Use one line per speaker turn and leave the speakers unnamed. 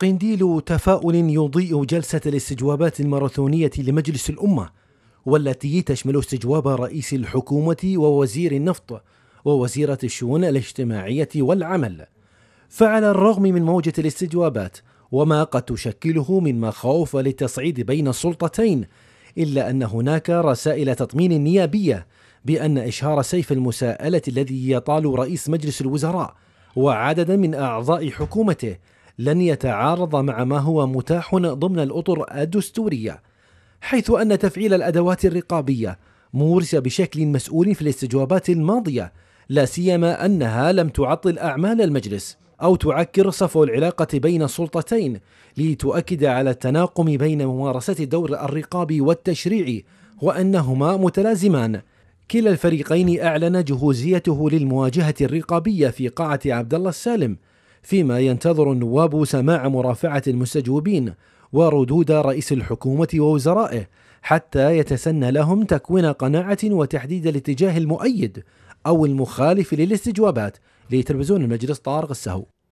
قنديل تفاؤل يضيء جلسة الاستجوابات الماراثونية لمجلس الأمة والتي تشمل استجواب رئيس الحكومة ووزير النفط ووزيرة الشؤون الاجتماعية والعمل. فعلى الرغم من موجة الاستجوابات وما قد تشكله من مخاوف للتصعيد بين السلطتين، إلا أن هناك رسائل تطمين نيابية بأن إشهار سيف المساءلة الذي يطال رئيس مجلس الوزراء وعددا من أعضاء حكومته لن يتعارض مع ما هو متاح ضمن الاطر الدستوريه حيث ان تفعيل الادوات الرقابيه مورس بشكل مسؤول في الاستجوابات الماضيه لا سيما انها لم تعطل اعمال المجلس او تعكر صفو العلاقه بين السلطتين لتؤكد على التناقم بين ممارسه الدور الرقابي والتشريعي وانهما متلازمان كلا الفريقين اعلن جهوزيته للمواجهه الرقابيه في قاعه عبد الله السالم فيما ينتظر النواب سماع مرافعة المستجوبين وردود رئيس الحكومة ووزرائه حتى يتسنى لهم تكوين قناعة وتحديد الاتجاه المؤيد أو المخالف للاستجوابات لتلفزيون المجلس طارق السهو